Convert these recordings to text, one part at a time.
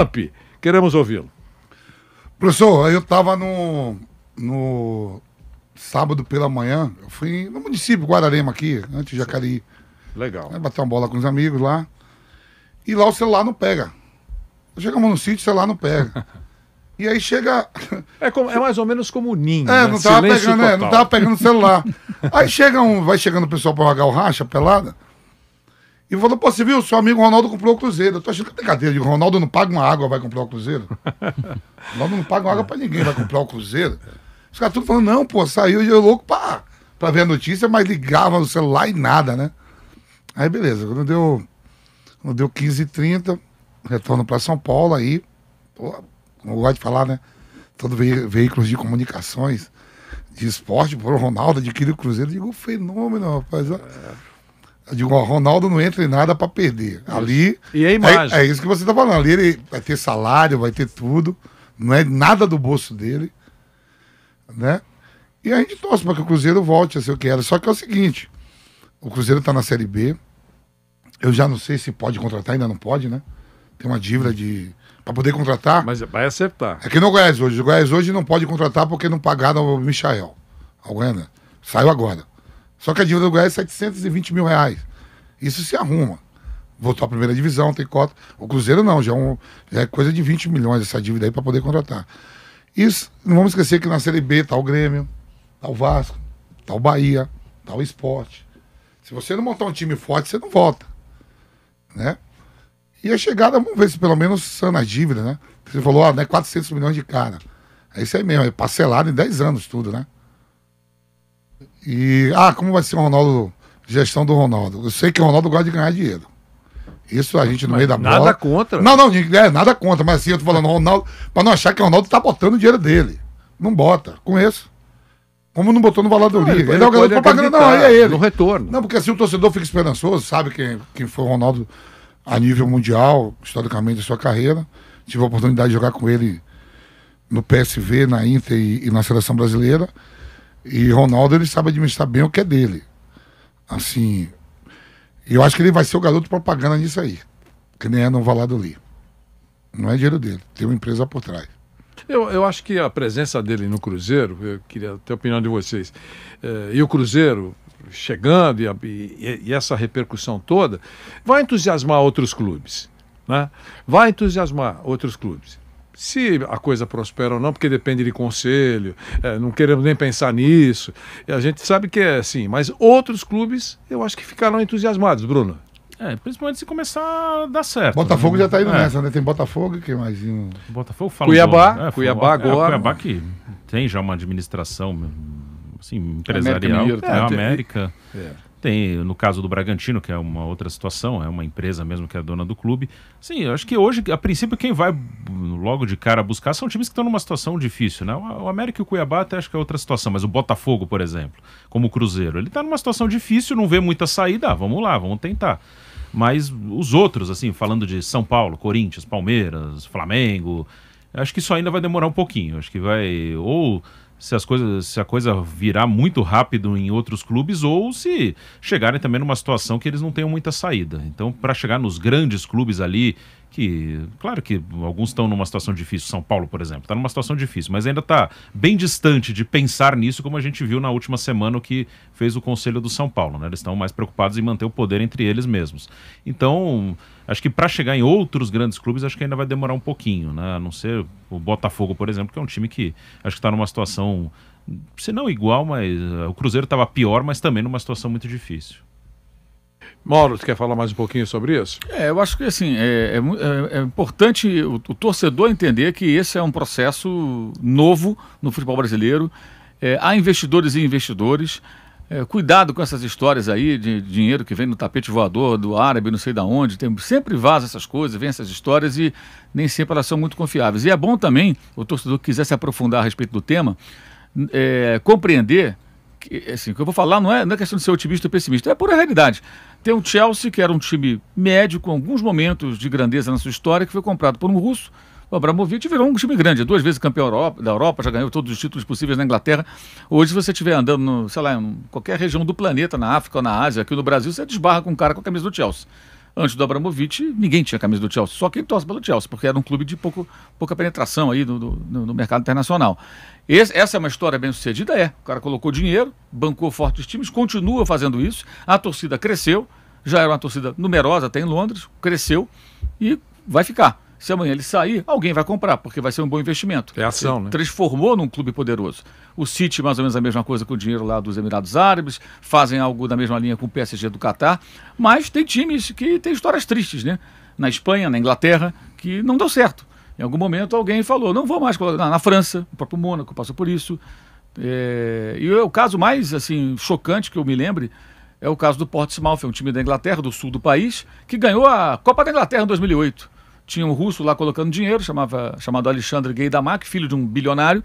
Up. Queremos ouvi-lo. Professor, eu estava no, no sábado pela manhã, eu fui no município Guararema aqui, antes de Jacareí. Legal. Né, bater uma bola com os amigos lá. E lá o celular não pega. Chegamos no sítio, o celular não pega. E aí chega. É, como, é mais ou menos como o ninho. É, né? não, tava pegando, é, não tava pegando o celular. aí chega um, vai chegando o pessoal para jogar o racha, pelada. E falou, pô, você viu? Seu amigo Ronaldo comprou o Cruzeiro. Eu tô achando que é brincadeira. Digo, Ronaldo não paga uma água, vai comprar o Cruzeiro. Ronaldo não paga uma água pra ninguém, vai comprar o Cruzeiro. Os caras tudo falando, não, pô, saiu e eu louco pra, pra ver a notícia, mas ligava no celular e nada, né? Aí beleza, quando deu, quando deu 15 30 retorno pra São Paulo, aí, pô, como eu gosto de falar, né? Todo ve veículo de comunicações, de esporte, pô, o Ronaldo adquiriu o Cruzeiro, digo, fenômeno, rapaz. É. Digo, ó, Ronaldo não entra em nada para perder. Ali. E a é- imagem. É, é isso que você tá falando. Ali ele vai ter salário, vai ter tudo. Não é nada do bolso dele. Né? E a gente torce para que o Cruzeiro volte a ser o que era. Só que é o seguinte: o Cruzeiro tá na Série B. Eu já não sei se pode contratar, ainda não pode, né? Tem uma dívida de. para poder contratar. Mas vai acertar. É que no Goiás hoje. O Goiás hoje não pode contratar porque não pagaram o Michael. Alguém, né? Saiu agora. Só que a dívida do Goiás é 720 mil reais. Isso se arruma. Voltou à primeira divisão, tem cota. O Cruzeiro não, já é, um, já é coisa de 20 milhões essa dívida aí para poder contratar. Isso, não vamos esquecer que na Série B tá o Grêmio, tá o Vasco, tá o Bahia, tá o Esporte. Se você não montar um time forte, você não volta. Né? E a chegada, vamos ver se pelo menos sana a dívida, né? Você falou, ó, ah, né, 400 milhões de cara. É isso aí mesmo, é parcelado em 10 anos tudo, né? E, ah, como vai ser o Ronaldo, gestão do Ronaldo? Eu sei que o Ronaldo gosta de ganhar dinheiro. Isso a gente no mas meio da nada bola. Nada contra. Não, não, é, nada contra, mas assim, eu tô falando, Ronaldo, pra não achar que o Ronaldo tá botando o dinheiro dele. Não bota, conheço. Como não botou no valor Ele, ele, ele é o garoto propaganda, não, é ele. No retorno. Não, porque assim o torcedor fica esperançoso, sabe quem, quem foi o Ronaldo a nível mundial, historicamente, da sua carreira. Tive a oportunidade de jogar com ele no PSV, na Inter e, e na seleção brasileira. E Ronaldo, ele sabe administrar bem o que é dele. Assim, eu acho que ele vai ser o garoto propaganda nisso aí. Que nem é no ali. Não é dinheiro dele, tem uma empresa por trás. Eu, eu acho que a presença dele no Cruzeiro, eu queria ter a opinião de vocês, eh, e o Cruzeiro chegando e, a, e, e essa repercussão toda, vai entusiasmar outros clubes. Né? Vai entusiasmar outros clubes se a coisa prospera ou não, porque depende de conselho, é, não queremos nem pensar nisso. E a gente sabe que é assim, mas outros clubes eu acho que ficarão entusiasmados, Bruno. É, principalmente se começar a dar certo. Botafogo né? já está indo é. nessa, né? Tem Botafogo, que mais? Botafogo fala. Cuiabá, né? é, Cuiabá agora. Cuiabá que tem já uma administração assim, empresarial. América. É, América. É. é, é. Tem, no caso do Bragantino, que é uma outra situação, é uma empresa mesmo que é dona do clube. Sim, eu acho que hoje, a princípio, quem vai logo de cara buscar são times que estão numa situação difícil, né? O América e o Cuiabá até acho que é outra situação, mas o Botafogo, por exemplo, como o Cruzeiro, ele está numa situação difícil, não vê muita saída, ah, vamos lá, vamos tentar. Mas os outros, assim, falando de São Paulo, Corinthians, Palmeiras, Flamengo, acho que isso ainda vai demorar um pouquinho. Acho que vai. Ou se as coisas se a coisa virar muito rápido em outros clubes ou se chegarem também numa situação que eles não tenham muita saída. Então, para chegar nos grandes clubes ali que, claro que alguns estão numa situação difícil, São Paulo, por exemplo, está numa situação difícil, mas ainda está bem distante de pensar nisso, como a gente viu na última semana o que fez o Conselho do São Paulo. Né? Eles estão mais preocupados em manter o poder entre eles mesmos. Então, acho que para chegar em outros grandes clubes, acho que ainda vai demorar um pouquinho, né? a não ser o Botafogo, por exemplo, que é um time que acho que está numa situação, se não igual, mas eh, o Cruzeiro estava pior, mas também numa situação muito difícil. Mauro, quer falar mais um pouquinho sobre isso? É, eu acho que assim, é, é, é, é importante o, o, torcedor entender que esse é um processo novo no futebol brasileiro. É, há investidores e investidores. É, cuidado com essas histórias aí de dinheiro que vem no tapete voador do árabe, não sei de onde. Tem, sempre vaza essas coisas, vem essas histórias e nem sempre elas são muito confiáveis. E é bom também, o torcedor que quiser se aprofundar a respeito do tema, é, compreender assim, o que eu vou falar não é, não é questão de ser otimista ou pessimista, é pura realidade. Tem o Chelsea, que era um time médio, com alguns momentos de grandeza na sua história, que foi comprado por um russo, o Abramovich virou um time grande, duas vezes campeão Europa, da Europa, já ganhou todos os títulos possíveis na Inglaterra. Hoje, se você estiver andando, no, sei lá, em qualquer região do planeta, na África ou na Ásia, aqui no Brasil, você desbarra com um cara com a camisa do Chelsea. Antes do Abramovich, ninguém tinha a camisa do Chelsea, só quem torce pelo Chelsea, porque era um clube de pouco, pouca penetração aí no, no, no mercado internacional. Esse, essa é uma história bem sucedida? É. O cara colocou dinheiro, bancou fortes times, continua fazendo isso. A torcida cresceu, já era uma torcida numerosa até em Londres, cresceu e vai ficar. Se amanhã ele sair, alguém vai comprar, porque vai ser um bom investimento. É ação, né? Transformou num clube poderoso. O City, mais ou menos a mesma coisa com o dinheiro lá dos Emirados Árabes, fazem algo da mesma linha com o PSG do Catar, mas tem times que têm histórias tristes, né? Na Espanha, na Inglaterra, que não deu certo em algum momento alguém falou, não vou mais colocar. Na, na França, o próprio Mônaco passou por isso. É, e é o caso mais assim chocante que eu me lembre é o caso do Portsmouth, é um time da Inglaterra, do sul do país, que ganhou a Copa da Inglaterra em 2008. Tinha um russo lá colocando dinheiro, chamava, chamado Alexandre Gay Gaydamak, filho de um bilionário,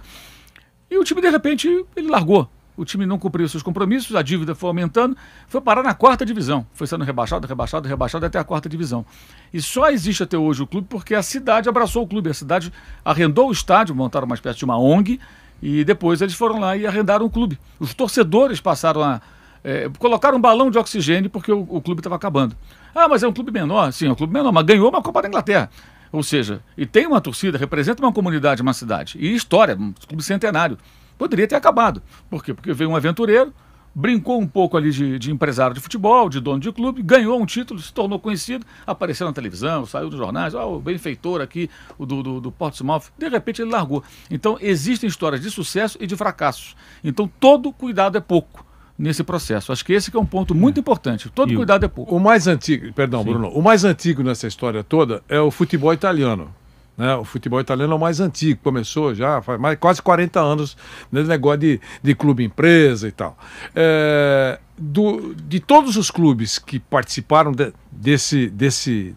e o time, de repente, ele largou o time não cumpriu seus compromissos, a dívida foi aumentando, foi parar na quarta divisão. Foi sendo rebaixado, rebaixado, rebaixado até a quarta divisão. E só existe até hoje o clube porque a cidade abraçou o clube. A cidade arrendou o estádio, montaram uma espécie de uma ONG e depois eles foram lá e arrendaram o clube. Os torcedores passaram a. É, colocaram um balão de oxigênio porque o, o clube estava acabando. Ah, mas é um clube menor. Sim, é um clube menor, mas ganhou uma Copa da Inglaterra. Ou seja, e tem uma torcida, representa uma comunidade, uma cidade. E história, um clube centenário. Poderia ter acabado. Por quê? Porque veio um aventureiro, brincou um pouco ali de, de, empresário de futebol, de dono de clube, ganhou um título, se tornou conhecido, apareceu na televisão, saiu nos jornais, oh, o benfeitor aqui o do, do, do Portsmouth, de repente ele largou. Então existem histórias de sucesso e de fracassos. Então todo cuidado é pouco nesse processo. Acho que esse que é um ponto muito importante. Todo e cuidado é pouco. O mais antigo, perdão, Sim. Bruno, o mais antigo nessa história toda é o futebol italiano. Né? O futebol italiano é o mais antigo, começou já faz mais, quase 40 anos nesse negócio de, de clube-empresa e tal. É, do, de todos os clubes que participaram de, desse, desse,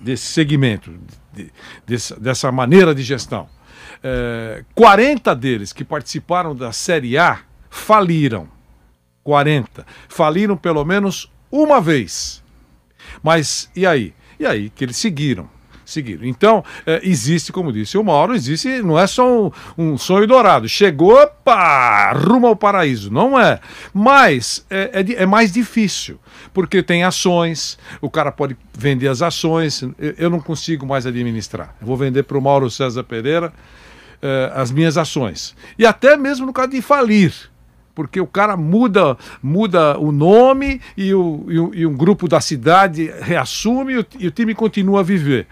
desse segmento, de, dessa, dessa maneira de gestão, é, 40 deles que participaram da Série A faliram. 40. Faliram pelo menos uma vez. Mas e aí? E aí que eles seguiram seguido. Então, é, existe, como disse o Mauro, existe, não é só um, um sonho dourado. Chegou, pá, rumo ao paraíso. Não é. Mas é, é, é, mais difícil, porque tem ações, o cara pode vender as ações, eu, eu não consigo mais administrar. Eu vou vender para o Mauro César Pereira é, as minhas ações. E até mesmo no caso de falir porque o cara muda muda o nome e, o, e, o, e um grupo da cidade reassume e o, e o time continua a viver.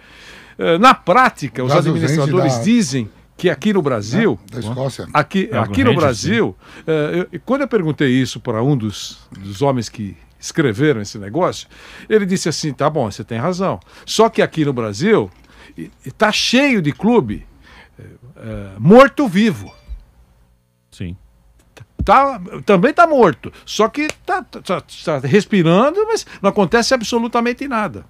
Eh, na prática, os administradores da... dizem que aqui no Brasil, né? da Escócia. aqui, é, aqui no Brasil, eh, eu, quando eu perguntei isso para um dos, dos homens que escreveram esse negócio, ele disse assim: tá bom, você tem razão. Só que aqui no Brasil está cheio de clube eh, morto-vivo. Sim. Tá, também está morto, só que está tá, tá, tá respirando, mas não acontece absolutamente nada.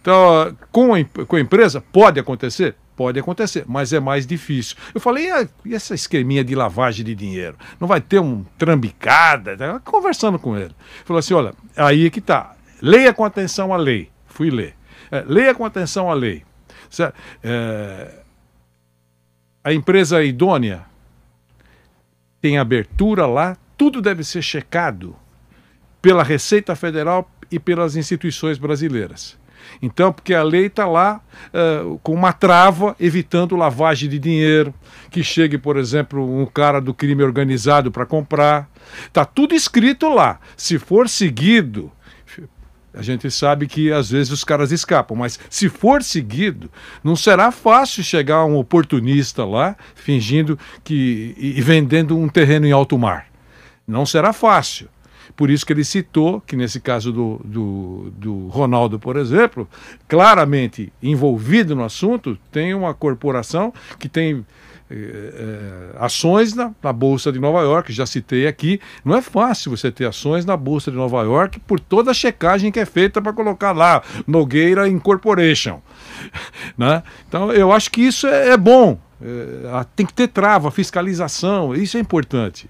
Então, com a, com a empresa, pode acontecer? Pode acontecer, mas é mais difícil. Eu falei, e, a, e essa esqueminha de lavagem de dinheiro? Não vai ter um trambicada? Tá conversando com ele. Falou assim: olha, aí é que tá. Leia com atenção a lei. Fui ler. É, leia com atenção a lei. É, a empresa idônea tem abertura lá, tudo deve ser checado pela Receita Federal e pelas instituições brasileiras. Então, porque a lei está lá eh, com uma trava, evitando lavagem de dinheiro, que chegue, por exemplo, um cara do crime organizado para comprar. Está tudo escrito lá. Se for seguido, a gente sabe que às vezes os caras escapam, mas se for seguido, não será fácil chegar um oportunista lá, fingindo que. e vendendo um terreno em alto mar. Não será fácil. Por isso que ele citou que, nesse caso do, do, do Ronaldo, por exemplo, claramente envolvido no assunto, tem uma corporação que tem eh, eh, ações na, na, Bolsa de Nova York, já citei aqui. Não é fácil você ter ações na Bolsa de Nova York por toda a checagem que é feita para colocar lá Nogueira Incorporation. Né? Então, eu acho que isso é, é bom. É, tem que ter trava, fiscalização, isso é importante.